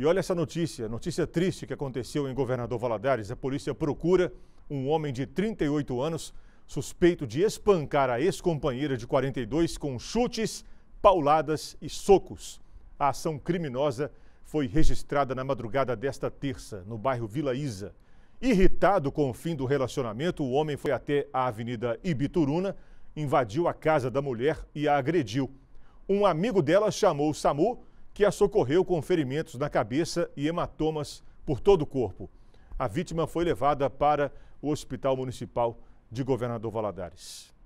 E olha essa notícia, notícia triste que aconteceu em Governador Valadares. A polícia procura um homem de 38 anos suspeito de espancar a ex-companheira de 42 com chutes, pauladas e socos. A ação criminosa foi registrada na madrugada desta terça, no bairro Vila Isa. Irritado com o fim do relacionamento, o homem foi até a Avenida Ibituruna, invadiu a casa da mulher e a agrediu. Um amigo dela chamou o SAMU que a socorreu com ferimentos na cabeça e hematomas por todo o corpo. A vítima foi levada para o Hospital Municipal de Governador Valadares.